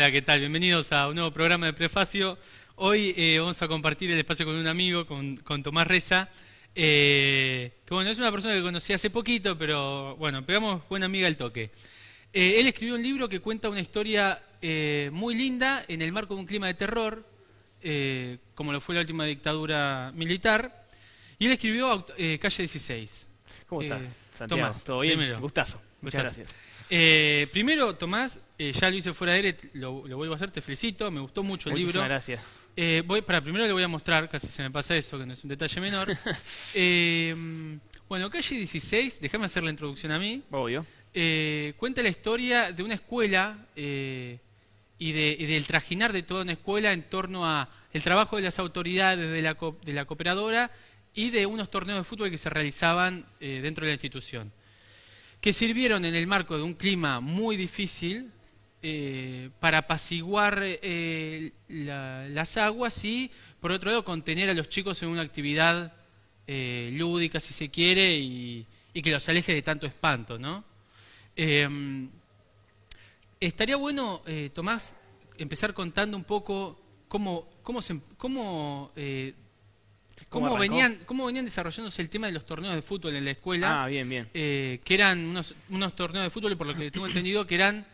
Hola, ¿qué tal? Bienvenidos a un nuevo programa de Prefacio. Hoy eh, vamos a compartir el espacio con un amigo, con, Tomás Reza, eh, que bueno, es una persona que conocí hace poquito, pero bueno, pegamos buena amiga al toque. Eh, él escribió un libro que cuenta una historia muy linda en el marco de un clima de terror, como lo fue la última dictadura militar, y él escribió Calle 16. ¿Cómo estás, Santiago? ¿Todo bien? Gustazo. Muchas gracias. Eh, primero, Tomás, eh, ya lo hice fuera de aire, lo, vuelvo a hacer, te felicito, me gustó mucho el libro. Muchas gracias. Eh, para, primero le voy a mostrar, casi se me pasa eso, que no es un detalle menor. Eh, bueno, calle 16, déjame hacer la introducción a mí. Obvio. cuenta la historia de una escuela y, del trajinar de toda una escuela en torno a el trabajo de las autoridades de la cooperadora y de unos torneos de fútbol que se realizaban dentro de la institución que sirvieron en el marco de un clima muy difícil eh, para apaciguar eh, las aguas y, por otro lado, contener a los chicos en una actividad eh, lúdica, si se quiere, y, que los aleje de tanto espanto, ¿no? Em, estaría bueno, Tomás, empezar contando un poco cómo, cómo, se, em, cómo ¿Cómo, venían, ¿Cómo venían desarrollándose el tema de los torneos de fútbol en la escuela? Ah, bien, bien. Eh, que eran unos, torneos de fútbol, por lo que tengo entendido, que eran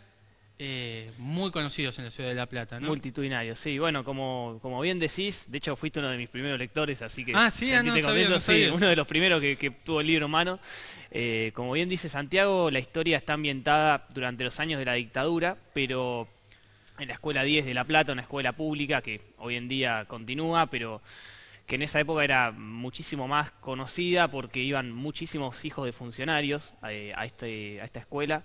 eh, muy conocidos en la ciudad de La Plata, ¿no? Multitudinarios, sí. Bueno, como, como bien decís, de hecho fuiste uno de mis primeros lectores, así que ah, sí, ah, sí, uno de los primeros que, tuvo el libro en mano. Eh, como bien dice Santiago, la historia está ambientada durante los años de la dictadura, pero en la Escuela 10 de La Plata, una escuela pública que hoy en día continúa, pero que en esa época era muchísimo más conocida porque iban muchísimos hijos de funcionarios eh, este, a, esta escuela.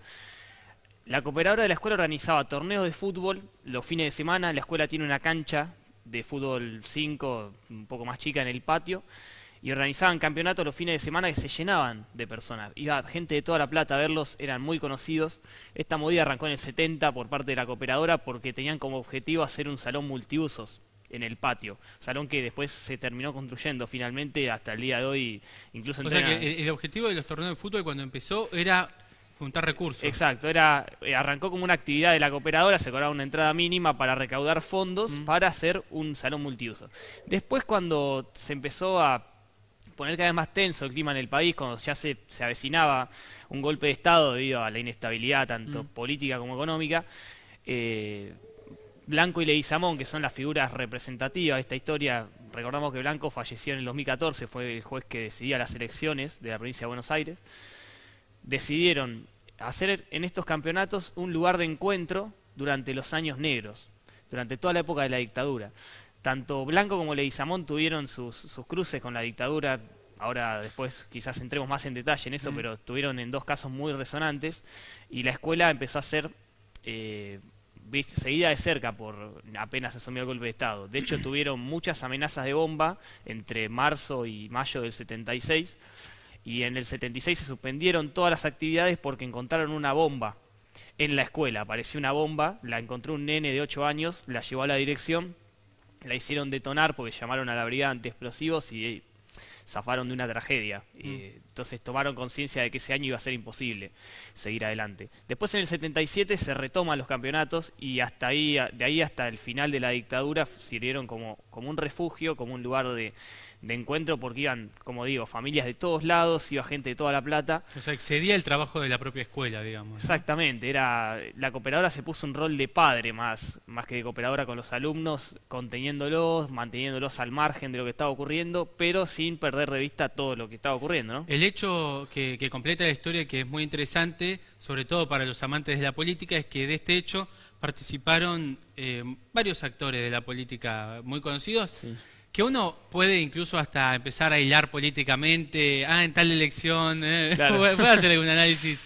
La cooperadora de la escuela organizaba torneos de fútbol los fines de semana, la escuela tiene una cancha de fútbol 5, un poco más chica en el patio, y organizaban campeonatos los fines de semana que se llenaban de personas. Iba gente de toda La Plata a verlos, eran muy conocidos. Esta movida arrancó en el 70 por parte de la cooperadora porque tenían como objetivo hacer un salón multiusos en el patio. Salón que después se terminó construyendo finalmente hasta el día de hoy. Incluso o sea que el, objetivo de los torneos de fútbol cuando empezó era juntar recursos. Exacto, era eh, arrancó como una actividad de la cooperadora, se cobraba una entrada mínima para recaudar fondos mm. para hacer un salón multiuso. Después cuando se empezó a poner cada vez más tenso el clima en el país, cuando ya se, se avecinaba un golpe de Estado debido a la inestabilidad tanto mm. política como económica, eh, Blanco y Leguizamón, que son las figuras representativas de esta historia, recordamos que Blanco falleció en el 2014, fue el juez que decidía las elecciones de la provincia de Buenos Aires, decidieron hacer en estos campeonatos un lugar de encuentro durante los años negros, durante toda la época de la dictadura. Tanto Blanco como Leguizamón tuvieron sus, cruces con la dictadura, ahora después quizás entremos más en detalle en eso, pero tuvieron en dos casos muy resonantes y la escuela empezó a ser... Eh, seguida de cerca por apenas asumió el golpe de Estado. De hecho, tuvieron muchas amenazas de bomba entre marzo y mayo del 76 y en el 76 se suspendieron todas las actividades porque encontraron una bomba en la escuela. Apareció una bomba, la encontró un nene de 8 años, la llevó a la dirección, la hicieron detonar porque llamaron a la brigada explosivos y eh, zafaron de una tragedia. Mm. Eh, entonces tomaron conciencia de que ese año iba a ser imposible seguir adelante. Después en el 77 se retoman los campeonatos y hasta ahí, de ahí hasta el final de la dictadura sirvieron como, como un refugio, como un lugar de, de encuentro porque iban, como digo, familias de todos lados, iba gente de toda La Plata. O sea, excedía el trabajo de la propia escuela, digamos. Exactamente, era la cooperadora se puso un rol de padre más, más que de cooperadora con los alumnos, conteniéndolos, manteniéndolos al margen de lo que estaba ocurriendo, pero sin perder de vista todo lo que estaba ocurriendo, El hecho que, completa la historia, que es muy interesante, sobre todo para los amantes de la política, es que de este hecho participaron eh, varios actores de la política muy conocidos que uno puede incluso hasta empezar a hilar políticamente, ah, en tal elección, eh, hacer algún análisis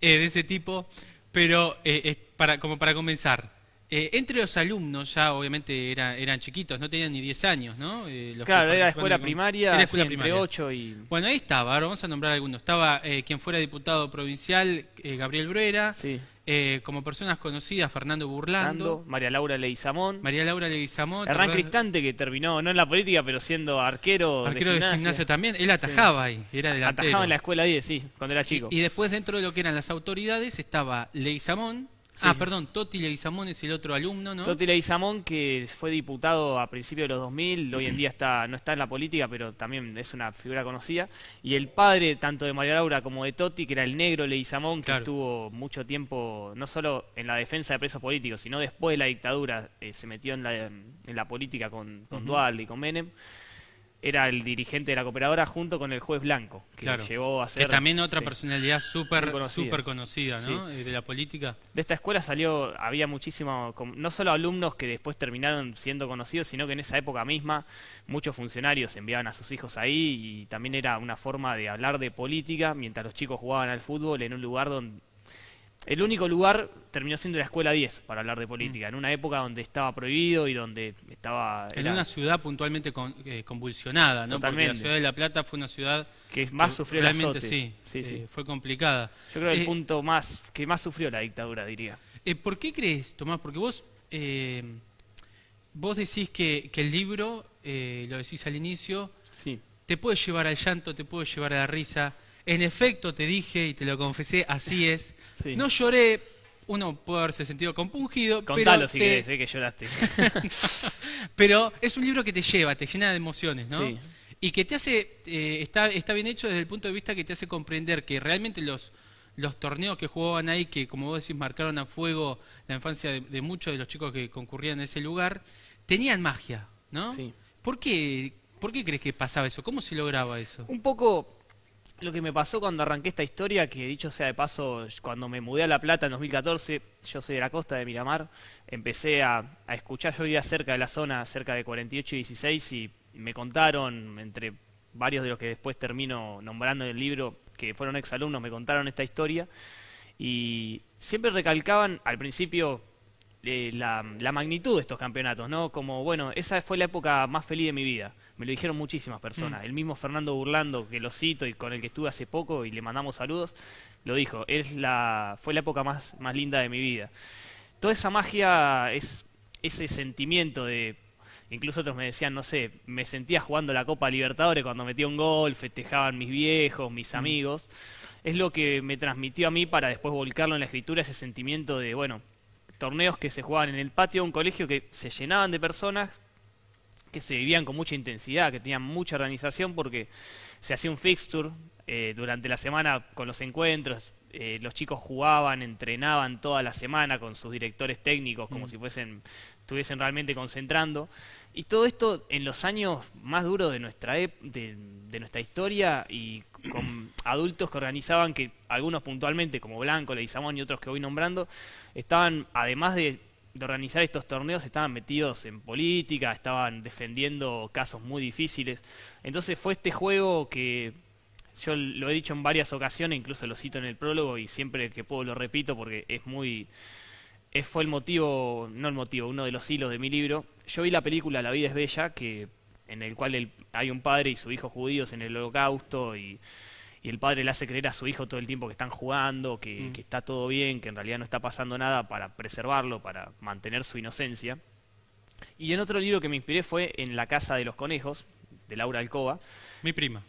eh, de ese tipo, pero eh, es para, como para comenzar, eh, entre los alumnos, ya obviamente eran chiquitos, no tenían ni 10 años, ¿no? Eh, claro, era escuela primaria, escuela primaria. entre 8 y... Bueno, ahí estaba, ahora vamos a nombrar algunos. Estaba eh, quien fuera diputado provincial, Gabriel Bruera, como personas conocidas, Fernando Burlando, María Laura Leizamón. María Laura Hernán Cristante, que terminó, no en la política, pero siendo arquero, de, gimnasio también, él atajaba ahí, era delantero. Atajaba en la escuela 10, sí, cuando era chico. Y, después dentro de lo que eran las autoridades estaba Leizamón, Ah, perdón, Toti Leguizamón es el otro alumno, ¿no? Toti Leguizamón, que fue diputado a principios de los 2000, hoy en día está no está en la política, pero también es una figura conocida. Y el padre, tanto de María Laura como de Toti, que era el negro Leguizamón, que estuvo mucho tiempo, no solo en la defensa de presos políticos, sino después de la dictadura, eh, se metió en la, política con, con y con Menem era el dirigente de la cooperadora junto con el juez Blanco, que llevó a ser... también otra personalidad súper conocida, conocida, ¿no? De la política. De esta escuela salió, había muchísimo, no solo alumnos que después terminaron siendo conocidos, sino que en esa época misma muchos funcionarios enviaban a sus hijos ahí y también era una forma de hablar de política mientras los chicos jugaban al fútbol en un lugar donde el único lugar terminó siendo la escuela 10 para hablar de política, mm. en una época donde estaba prohibido y donde estaba... En una ciudad puntualmente eh, convulsionada, ¿no? la ciudad de La Plata fue una ciudad... Que más sufrió la dictadura. sí, eh, sí, Fue complicada. Yo creo que el eh, punto más que más sufrió la dictadura, diría. ¿Por qué crees, Tomás? Porque vos, vos decís que, el libro, lo decís al inicio, te puede llevar al llanto, te puede llevar a la risa en efecto, te dije y te lo confesé, así es. No lloré, uno puede haberse sentido compungido. Contalo si querés, que lloraste. pero es un libro que te lleva, te llena de emociones, ¿no? Y que te hace, eh, está, bien hecho desde el punto de vista que te hace comprender que realmente los, torneos que jugaban ahí, que como vos decís, marcaron a fuego la infancia de, muchos de los chicos que concurrían en ese lugar, tenían magia, ¿no? ¿Por qué? ¿Por qué crees que pasaba eso? ¿Cómo se lograba eso? Un poco lo que me pasó cuando arranqué esta historia, que dicho sea de paso, cuando me mudé a La Plata en 2014, yo soy de la costa de Miramar, empecé a, escuchar, yo vivía cerca de la zona, cerca de 48 y 16, y me contaron, entre varios de los que después termino nombrando en el libro, que fueron exalumnos, me contaron esta historia, y siempre recalcaban al principio eh, la, la magnitud de estos campeonatos, ¿no? Como, bueno, esa fue la época más feliz de mi vida me lo dijeron muchísimas personas. Mm. El mismo Fernando Burlando, que lo cito y con el que estuve hace poco y le mandamos saludos, lo dijo. Es la, fue la época más, más linda de mi vida. Toda esa magia es ese sentimiento de Incluso otros me decían, no sé, me sentía jugando la Copa Libertadores cuando metía un gol, festejaban mis viejos, mis mm. amigos. Es lo que me transmitió a mí para después volcarlo en la escritura, ese sentimiento de, bueno, torneos que se jugaban en el patio de un colegio que se llenaban de personas, que se vivían con mucha intensidad, que tenían mucha organización porque se hacía un fixture eh, durante la semana con los encuentros, eh, los chicos jugaban, entrenaban toda la semana con sus directores técnicos como mm. si fuesen estuviesen realmente concentrando y todo esto en los años más duros de nuestra de, nuestra historia y con adultos que organizaban que algunos puntualmente como Blanco, Samón, y otros que voy nombrando estaban además de de organizar estos torneos estaban metidos en política, estaban defendiendo casos muy difíciles. Entonces fue este juego que yo lo he dicho en varias ocasiones, incluso lo cito en el prólogo y siempre que puedo lo repito porque es muy... Eh, fue el motivo, no el motivo, uno de los hilos de mi libro. Yo vi la película La vida es bella, que en el cual hay un padre y su hijo judíos en el holocausto y y el padre le hace creer a su hijo todo el tiempo que están jugando, mm. que, está todo bien, que en realidad no está pasando nada para preservarlo, para mantener su inocencia. Y en otro libro que me inspiré fue En la casa de los conejos, de Laura Alcoba. Mi prima.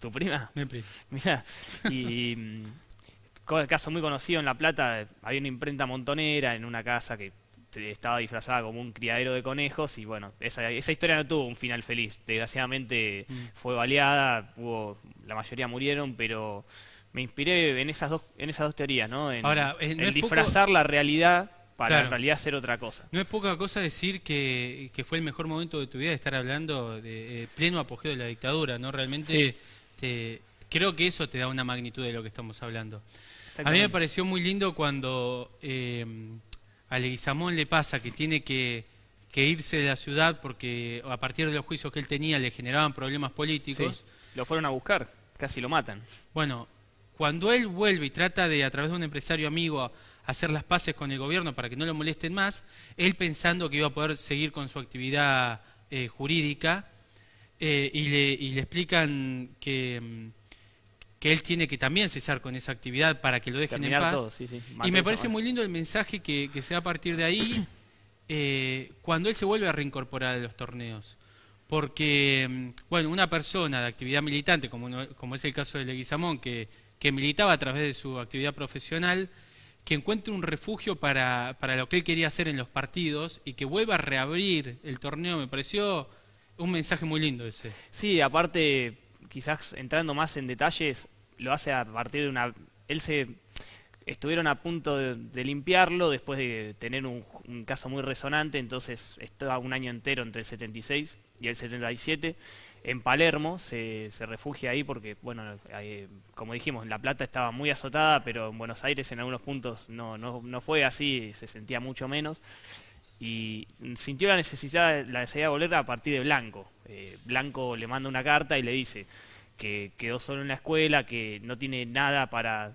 ¿Tu prima? Mi prima. Mirá, y... Mm, caso muy conocido en La Plata, había una imprenta montonera en una casa que este, estaba disfrazada como un criadero de conejos y bueno, esa, historia no tuvo un final feliz. Desgraciadamente mm. fue baleada, hubo, la mayoría murieron, pero me inspiré en esas dos, en esas dos teorías, ¿no? En, Ahora, eh, disfrazar la realidad para en realidad hacer otra cosa. No es poca cosa decir que, fue el mejor momento de tu vida de estar hablando de eh, pleno apogeo de la dictadura, ¿no? Realmente creo que eso te da una magnitud de lo que estamos hablando. A mí me pareció muy lindo cuando... Eh, a Leguizamón le pasa que tiene que, irse de la ciudad porque a partir de los juicios que él tenía le generaban problemas políticos. lo fueron a buscar, casi lo matan. Bueno, cuando él vuelve y trata de, a través de un empresario amigo, hacer las paces con el gobierno para que no lo molesten más, él pensando que iba a poder seguir con su actividad eh, jurídica, eh, y, le, explican que mm, que él tiene que también cesar con esa actividad para que lo dejen en paz. Y me parece muy lindo el mensaje que, se da a partir de ahí eh, cuando él se vuelve a reincorporar a los torneos. Porque, mm, bueno, una persona de actividad militante, como, como es el caso de Leguizamón, que, que, militaba a través de su actividad profesional, que encuentre un refugio para, para lo que él quería hacer en los partidos y que vuelva a reabrir el torneo, me pareció un mensaje muy lindo ese. Sí, aparte quizás entrando más en detalles, lo hace a partir de una... Él se... Estuvieron a punto de, limpiarlo después de tener un, caso muy resonante, entonces estaba un año entero entre el 76 y el 77. En Palermo se, se refugia ahí porque, bueno, como dijimos, La Plata estaba muy azotada, pero en Buenos Aires en algunos puntos no, no, no fue así, se sentía mucho menos y sintió la necesidad, la necesidad de volver a partir de Blanco. Eh, blanco le manda una carta y le dice que quedó solo en la escuela, que no tiene nada para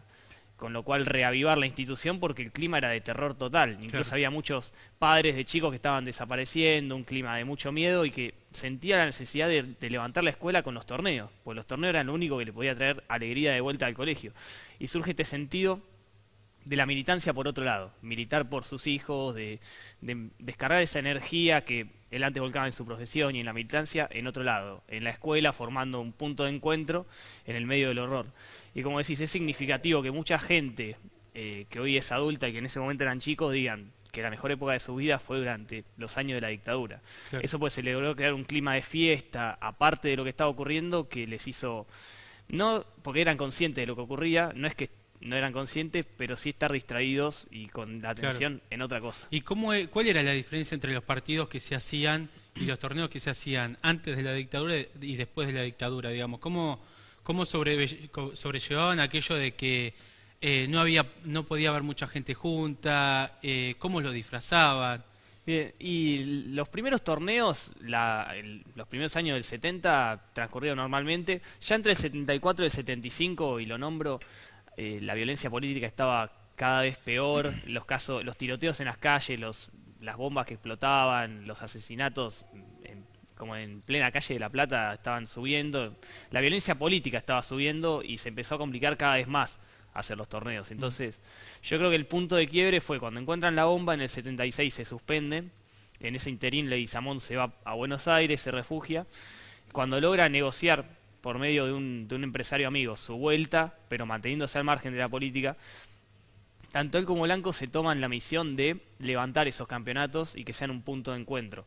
con lo cual reavivar la institución porque el clima era de terror total. Incluso había muchos padres de chicos que estaban desapareciendo, un clima de mucho miedo y que sentía la necesidad de, de, levantar la escuela con los torneos, porque los torneos eran lo único que le podía traer alegría de vuelta al colegio. Y surge este sentido de la militancia por otro lado, militar por sus hijos, de, descargar esa energía que él antes volcaba en su profesión y en la militancia en otro lado, en la escuela formando un punto de encuentro en el medio del horror. Y como decís, es significativo que mucha gente eh, que hoy es adulta y que en ese momento eran chicos digan que la mejor época de su vida fue durante los años de la dictadura. Eso pues se logró crear un clima de fiesta, aparte de lo que estaba ocurriendo, que les hizo... No, porque eran conscientes de lo que ocurría, no es que no eran conscientes, pero sí estar distraídos y con la atención en otra cosa. ¿Y cómo, e, cuál era la diferencia entre los partidos que se hacían y los torneos que se hacían antes de la dictadura y después de la dictadura, digamos? ¿Cómo, cómo sobre, sobrellevaban aquello de que eh, no, había, no podía haber mucha gente junta? Eh, ¿Cómo lo disfrazaban? y los primeros torneos, los primeros años del 70 transcurrieron normalmente. Ya entre el 74 y el 75, y lo nombro, eh, la violencia política estaba cada vez peor, los casos, los tiroteos en las calles, las bombas que explotaban, los asesinatos como en plena calle de La Plata estaban subiendo, la violencia política estaba subiendo y se empezó a complicar cada vez más hacer los torneos. Entonces, mm. yo creo que el punto de quiebre fue cuando encuentran la bomba, en el 76 se suspenden, en ese interín Samón se va a Buenos Aires, se refugia, cuando logra negociar por medio de un, de un empresario amigo su vuelta, pero manteniéndose al margen de la política, tanto él como Blanco se toman la misión de levantar esos campeonatos y que sean un punto de encuentro.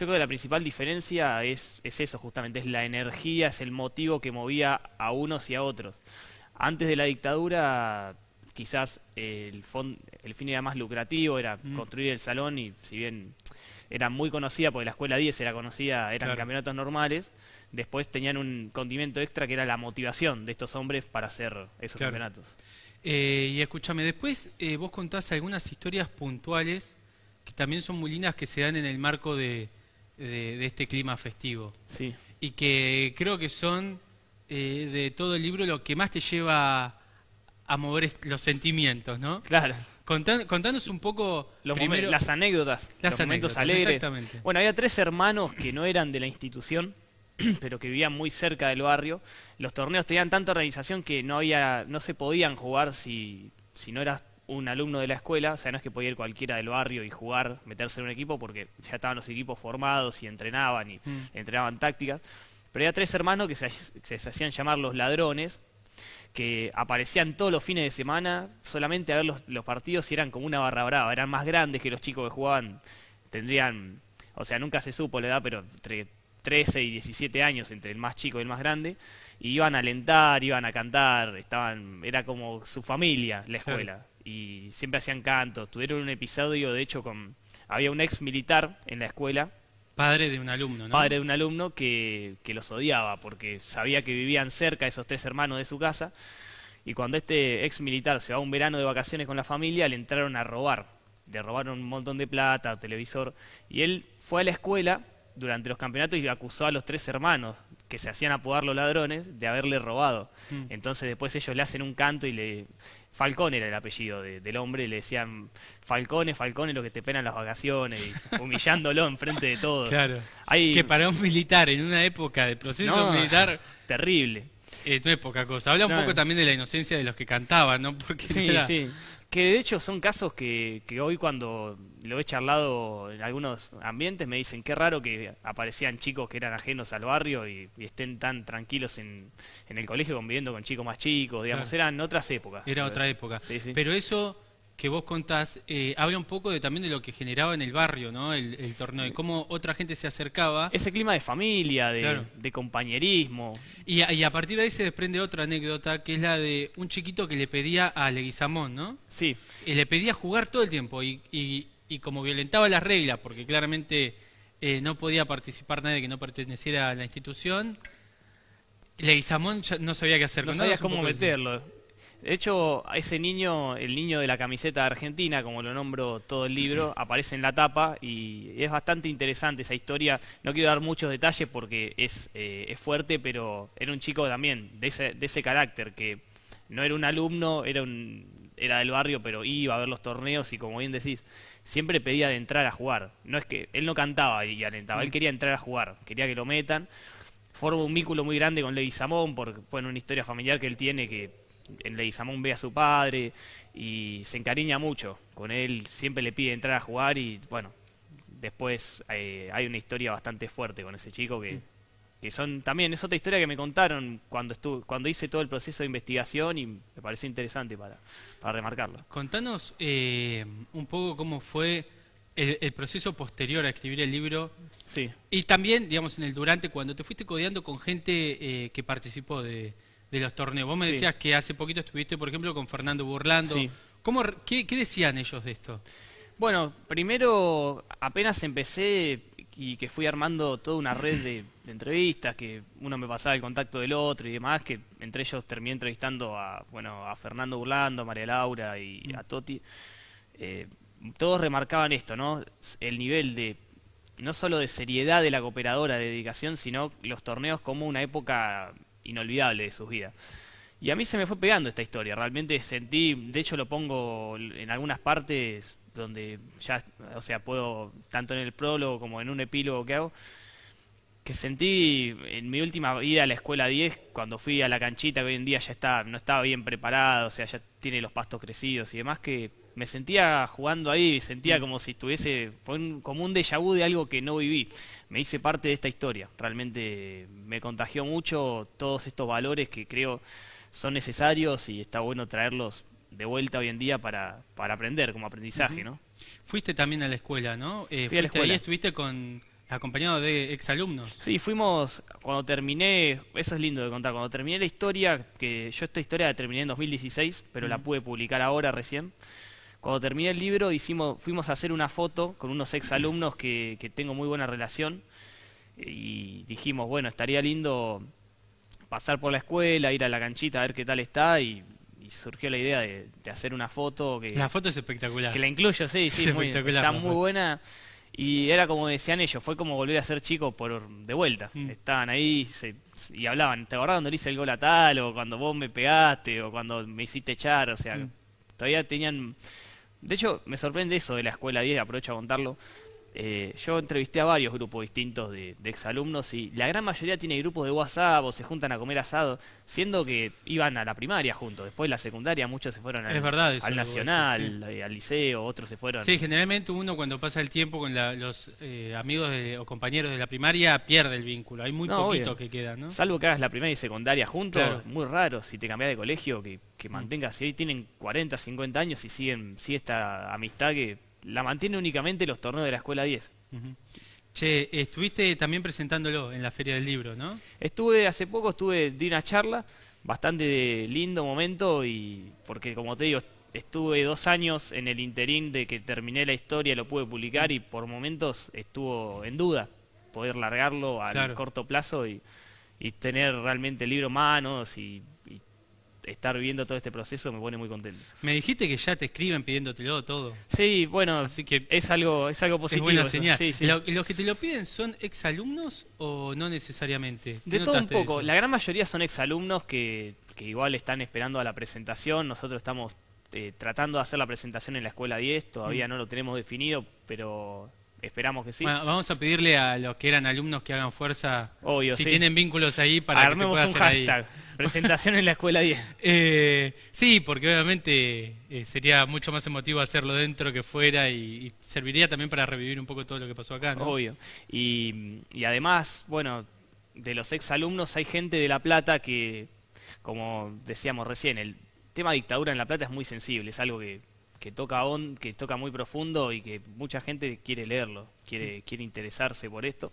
Yo creo que la principal diferencia es, es, eso, justamente, es la energía, es el motivo que movía a unos y a otros. Antes de la dictadura, quizás el, fin era más lucrativo, era construir el salón y si bien era muy conocida, porque la escuela 10 era conocida, eran campeonatos normales, después tenían un condimento extra que era la motivación de estos hombres para hacer esos campeonatos. Eh, y escúchame, después eh, vos contás algunas historias puntuales que también son muy lindas que se dan en el marco de, este clima festivo. Sí. Y que creo que son eh, de todo el libro lo que más te lleva a mover los sentimientos, ¿no? Claro. Contándonos contanos un poco las anécdotas, las los anécdotas, momentos alegres. Bueno, había tres hermanos que no eran de la institución, pero que vivían muy cerca del barrio. Los torneos tenían tanta organización que no había, no se podían jugar si, no eras un alumno de la escuela, o sea, no es que podía ir cualquiera del barrio y jugar, meterse en un equipo, porque ya estaban los equipos formados y entrenaban y mm. entrenaban tácticas. Pero había tres hermanos que se hacían llamar los ladrones, que aparecían todos los fines de semana solamente a ver los, partidos y eran como una barra brava, eran más grandes que los chicos que jugaban, tendrían, o sea, nunca se supo la edad, pero entre 13 y 17 años, entre el más chico y el más grande, y iban a alentar, iban a cantar, estaban, era como su familia la escuela, y siempre hacían cantos, tuvieron un episodio, de hecho, con, había un ex militar en la escuela, Padre de un alumno, ¿no? Padre de un alumno que, los odiaba porque sabía que vivían cerca esos tres hermanos de su casa. Y cuando este ex militar se va un verano de vacaciones con la familia, le entraron a robar. Le robaron un montón de plata, televisor. Y él fue a la escuela durante los campeonatos y acusó a los tres hermanos que se hacían apodar los ladrones de haberle robado. Mm. Entonces después ellos le hacen un canto y le, Falcón era el apellido del hombre, le decían Falcone, Falcone, lo que te penan las vacaciones, y humillándolo enfrente de todos. Claro. Que para un militar, en una época de proceso militar. Terrible. Eh, no es poca cosa. Habla un poco también de la inocencia de los que cantaban, ¿no? Porque sí, sí. Que de hecho son casos que, que, hoy cuando lo he charlado en algunos ambientes me dicen qué raro que aparecían chicos que eran ajenos al barrio y, estén tan tranquilos en, el colegio conviviendo con chicos más chicos, digamos, eran otras épocas. Era otra época. Pero eso que vos contás eh, habla un poco de, también de lo que generaba en el barrio, ¿no? El, el torneo, y cómo otra gente se acercaba. Ese clima de familia, de, compañerismo. Y a, partir de ahí se desprende otra anécdota, que es la de un chiquito que le pedía a Leguizamón, ¿no? Sí. Y le pedía jugar todo el tiempo, y, y, como violentaba las reglas, porque claramente eh, no podía participar nadie que no perteneciera a la institución, Leguizamón no sabía qué hacer. No sabía cómo meterlo. De hecho, a ese niño, el niño de la camiseta argentina, como lo nombro todo el libro, aparece en la tapa y es bastante interesante esa historia. No quiero dar muchos detalles porque es, eh, es fuerte, pero era un chico también de ese, de ese carácter, que no era un alumno, era, un, era del barrio, pero iba a ver los torneos y como bien decís, siempre pedía de entrar a jugar. No es que él no cantaba y alentaba, él mm. quería entrar a jugar, quería que lo metan. Forma un vínculo muy grande con Levi Samón porque bueno, una historia familiar que él tiene que Leguizamón ve a su padre y se encariña mucho con él, siempre le pide entrar a jugar y bueno, después eh, hay una historia bastante fuerte con ese chico que, que, son también, es otra historia que me contaron cuando estuve, cuando hice todo el proceso de investigación y me pareció interesante para, para remarcarlo. Contanos eh, un poco cómo fue el, proceso posterior a escribir el libro. Sí. Y también, digamos, en el durante, cuando te fuiste codeando con gente eh, que participó de, de los torneos. Vos me decías que hace poquito estuviste, por ejemplo, con Fernando Burlando. ¿Cómo, qué, qué, decían ellos de esto? Bueno, primero apenas empecé y que fui armando toda una red de, entrevistas, que uno me pasaba el contacto del otro y demás, que entre ellos terminé entrevistando a, bueno, a Fernando Burlando, a María Laura y mm. a Toti. Eh, todos remarcaban esto, ¿no? El nivel de no solo de seriedad de la cooperadora de dedicación, sino los torneos como una época inolvidable de sus vidas. Y a mí se me fue pegando esta historia, realmente sentí, de hecho lo pongo en algunas partes donde ya, o sea, puedo, tanto en el prólogo como en un epílogo que hago, que sentí en mi última vida a la escuela 10, cuando fui a la canchita, que hoy en día ya está, no estaba bien preparado, o sea, ya tiene los pastos crecidos y demás, que me sentía jugando ahí, sentía mm. como si estuviese, fue un, como un déjà vu de algo que no viví. Me hice parte de esta historia, realmente me contagió mucho todos estos valores que creo son necesarios y está bueno traerlos de vuelta hoy en día para, para aprender como aprendizaje, ¿no? Fuiste también a la escuela, ¿no? Eh, Fui a la escuela. Ahí estuviste con acompañado de exalumnos. Sí, fuimos cuando terminé, eso es lindo de contar, cuando terminé la historia, que yo esta historia la terminé en 2016, pero la pude publicar ahora recién. Cuando terminé el libro hicimos, fuimos a hacer una foto con unos ex que, que tengo muy buena relación y dijimos, bueno, estaría lindo pasar por la escuela, ir a la canchita a ver qué tal está y, surgió la idea de, hacer una foto. Que, la foto es espectacular. Que la incluyo, sí, sí, muy, está muy buena. Y era como decían ellos, fue como volver a ser chico por de vuelta. Mm. Estaban ahí se, y hablaban, ¿te acordás cuando hice el gol a tal? O cuando vos me pegaste, o cuando me hiciste echar, o sea... Mm. Todavía tenían... De hecho, me sorprende eso de la escuela 10, aprovecho a contarlo. Eh, yo entrevisté a varios grupos distintos de, exalumnos y la gran mayoría tiene grupos de WhatsApp o se juntan a comer asado, siendo que iban a la primaria juntos, después la secundaria, muchos se fueron al, Nacional, eh, al liceo, otros se fueron. Sí, generalmente uno cuando pasa el tiempo con los eh, amigos o compañeros de la primaria pierde el vínculo, hay muy poquitos que quedan, ¿no? Salvo que hagas la primaria y secundaria juntos, muy raro si te cambias de colegio que, mm. mantengas, si hoy tienen 40, 50 años y siguen, esta amistad que la mantiene únicamente los torneos de la Escuela 10. Che, estuviste también presentándolo en la Feria del Libro, ¿no? Estuve, hace poco estuve, di una charla, bastante lindo momento, y porque como te digo, estuve dos años en el interín de que terminé la historia, lo pude publicar y por momentos estuvo en duda poder largarlo a corto plazo y, y tener realmente el libro manos y estar viendo todo este proceso me pone muy contento. Me dijiste que ya te escriben pidiéndotelo todo. Sí, bueno, Así que es algo es algo positivo. ¿Los que te lo piden son exalumnos o no necesariamente? De todo un poco. La gran mayoría son exalumnos que, que igual están esperando a la presentación. Nosotros estamos eh, tratando de hacer la presentación en la escuela 10, todavía mm. no lo tenemos definido, pero Esperamos que sí. vamos a pedirle a los que eran alumnos que hagan fuerza. Obvio, si tienen vínculos ahí para que se pueda un hashtag. Presentación en la escuela 10. Eh, sí, porque obviamente eh, sería mucho más emotivo hacerlo dentro que fuera y, serviría también para revivir un poco todo lo que pasó acá. Obvio. Y, y además, bueno, de los ex alumnos hay gente de La Plata que, como decíamos recién, el tema dictadura en La Plata es muy sensible, es algo que que toca on, que toca muy profundo y que mucha gente quiere leerlo, quiere, quiere interesarse por esto.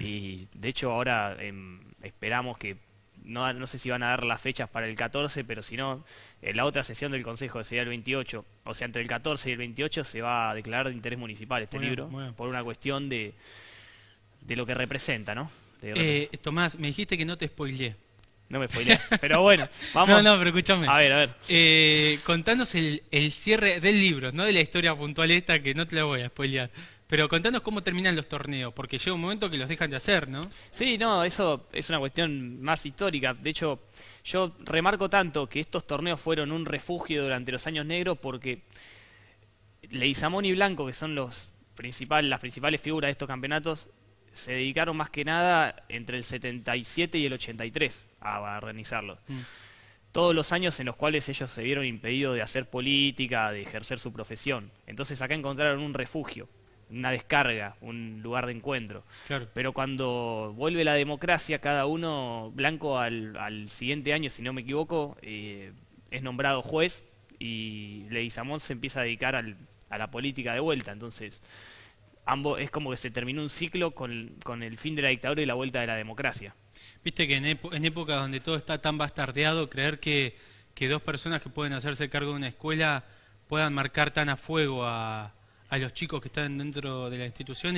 Y de hecho ahora em, esperamos que no, sé si van a dar las fechas para el 14, pero si no, en la otra sesión del Consejo sería el 28. O sea, entre el 14 y el 28 se va a declarar de interés municipal este libro, por una cuestión de, de lo que representa, ¿no? Eh, Tomás, me dijiste que no te spoileé. No me spoileas. pero bueno, vamos. No, no, pero escúchame. A ver, a ver. Eh, contanos el, cierre del libro, no de la historia puntual esta, que no te la voy a spoilear. Pero contanos cómo terminan los torneos, porque llega un momento que los dejan de hacer, ¿no? Sí, no, eso es una cuestión más histórica. De hecho, yo remarco tanto que estos torneos fueron un refugio durante los años negros porque Leizamón y Blanco, que son los principal, las principales figuras de estos campeonatos, se dedicaron más que nada entre el 77 y el 83 a, a mm. Todos los años en los cuales ellos se vieron impedidos de hacer política, de ejercer su profesión. Entonces acá encontraron un refugio, una descarga, un lugar de encuentro. Pero cuando vuelve la democracia, cada uno, Blanco al, al siguiente año, si no me equivoco, eh, es nombrado juez y Samón se empieza a dedicar a la política de vuelta. Entonces ambos es como que se terminó un ciclo con, el fin de la dictadura y la vuelta de la democracia. Viste que en, en épocas donde todo está tan bastardeado, creer que, que, dos personas que pueden hacerse cargo de una escuela puedan marcar tan a fuego a, los chicos que están dentro de la institución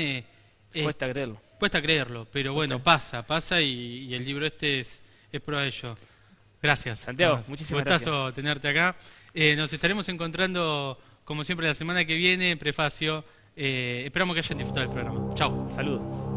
cuesta creerlo. Cuesta creerlo, pero bueno, pasa, pasa y, el libro este es, es prueba de ello. Gracias. Santiago, muchísimas muchísimas Gustazo tenerte acá. Eh, nos estaremos encontrando, como siempre, la semana que viene, prefacio eh, esperamos que hayan disfrutado del programa. Chao. Saludos.